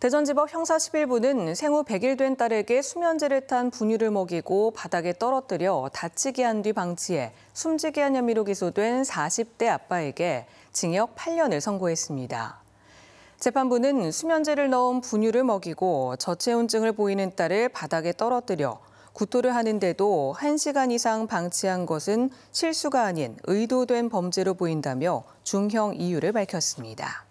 대전지법 형사 11부는 생후 100일 된 딸에게 수면제를 탄 분유를 먹이고 바닥에 떨어뜨려 다치게 한 뒤 방치해 숨지게 한 혐의로 기소된 40대 아빠에게 징역 8년을 선고했습니다. 재판부는 수면제를 넣은 분유를 먹이고 저체온증을 보이는 딸을 바닥에 떨어뜨려 구토를 하는데도 1시간 이상 방치한 것은 실수가 아닌 의도된 범죄로 보인다며 중형 이유를 밝혔습니다.